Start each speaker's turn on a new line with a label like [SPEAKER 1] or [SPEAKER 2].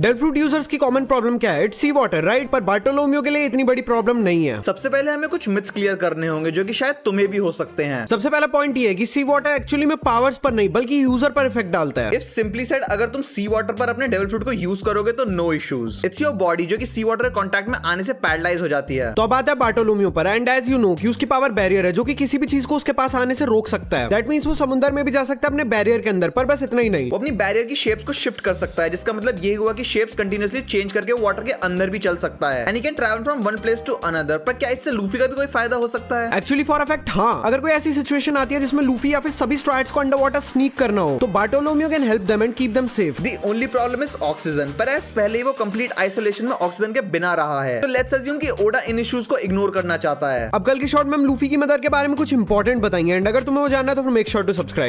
[SPEAKER 1] del fruit users की common problem क्या है इट्स सी वाटर राइट पर बार्टोलोमियो के लिए इतनी बड़ी प्रॉब्लम नहीं है सबसे पहले हमें कुछ मिथ्स क्लियर करने होंगे जो कि शायद तुम्हें भी हो सकते हैं सबसे पहला पॉइंट ये है कि सी वाटर एक्चुअली में पावर्स पर नहीं बल्कि यूजर पर इफेक्ट डालता है इफ सिंपली सेड अगर तुम सी वाटर पर अपने डेवल फ्रूट को यूज करोगे तो no issues it's your body जो की सी वाटर कॉन्टेक्ट में आने से पैरलाइज हो जाती है तो बात है बार्टोलोमियो पर एंड एज यू नो की उसकी पावर बैरियर है जो कि किसी भी चीज को उसके पास आने से रोक सकता है दैट मीन वो समुद्र में भी जा सकता है अपने बैरियर के अंदर पर बस इतना ही नहीं वो अपनी बैरियर की शेप्स को शिफ्ट कर सकता है जिसका मतलब ये हुआ कि शेप्स कंटिन्यूसली चेंज करके वाटर के अंदर भी चल सकता है and can travel from one place to another पर क्या इससे लूफी का भी कोई फायदा हो सकता है एक्चुअली फॉर अफेक्ट हाँ अगर कोई ऐसी सिचुएशन आती है जिसमें लूफी या फिर सभी स्ट्राइड्स को अंडर वाटर स्नीक करना हो तो Bartolomeo can help them and keep them safe the only problem is oxygen पर एस पहले ही वो कंप्लीट आइसोलेशन में ऑक्सीजन के बिना रहा है तो लेट्स अज्यूम कि ओडा इन इश्यूज को इग्नोर करना चाहता है अब कल के शॉर्ट में हम लूफी की मदर के बारे में कुछ इंपॉर्टेंट बताएंगे एंड अगर तुम्हें वो जानना है तो मेक श्योर टू सब्सक्राइब